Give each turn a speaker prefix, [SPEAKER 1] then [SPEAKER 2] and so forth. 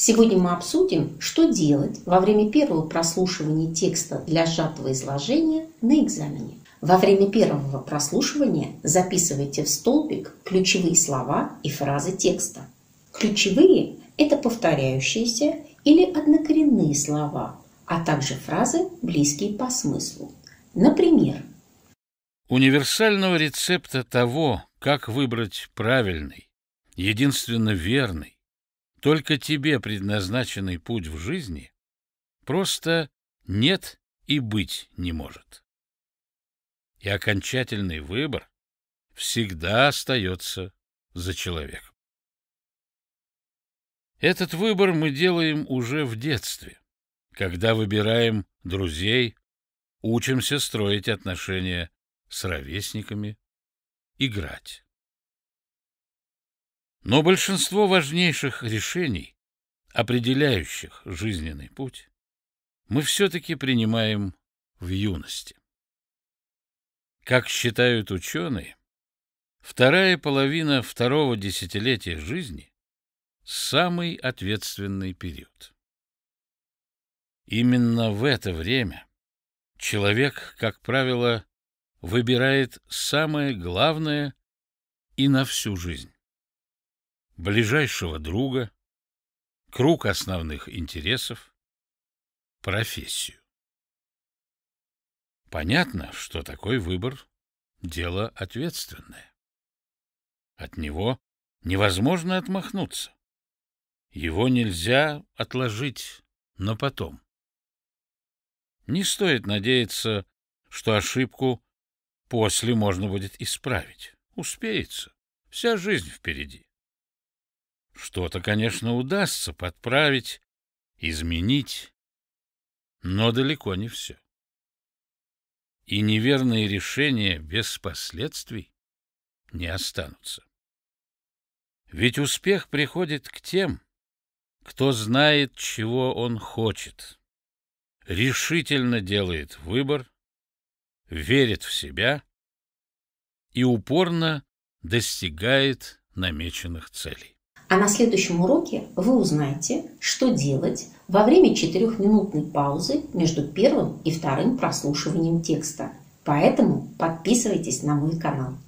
[SPEAKER 1] Сегодня мы обсудим, что делать во время первого прослушивания текста для сжатого изложения на экзамене. Во время первого прослушивания записывайте в столбик ключевые слова и фразы текста. Ключевые – это повторяющиеся или однокоренные слова, а также фразы, близкие по
[SPEAKER 2] смыслу. Например, Универсального рецепта того, как выбрать правильный, единственно верный, только тебе предназначенный путь в жизни просто нет и быть не может. И окончательный выбор всегда остается за человеком. Этот выбор мы делаем уже в детстве, когда выбираем друзей, учимся строить отношения с ровесниками, играть. Но большинство важнейших решений, определяющих жизненный путь, мы все-таки принимаем в юности. Как считают ученые, вторая половина второго десятилетия жизни – самый ответственный период. Именно в это время человек, как правило, выбирает самое главное и на всю жизнь ближайшего друга, круг основных интересов, профессию. Понятно, что такой выбор — дело ответственное. От него невозможно отмахнуться. Его нельзя отложить на потом. Не стоит надеяться, что ошибку после можно будет исправить. Успеется. Вся жизнь впереди. Что-то, конечно, удастся подправить, изменить, но далеко не все. И неверные решения без последствий не останутся. Ведь успех приходит к тем, кто знает, чего он хочет, решительно делает выбор, верит в себя и упорно достигает намеченных целей.
[SPEAKER 1] А на следующем уроке вы узнаете, что делать во время четырехминутной паузы между первым и вторым прослушиванием текста. Поэтому подписывайтесь на мой канал.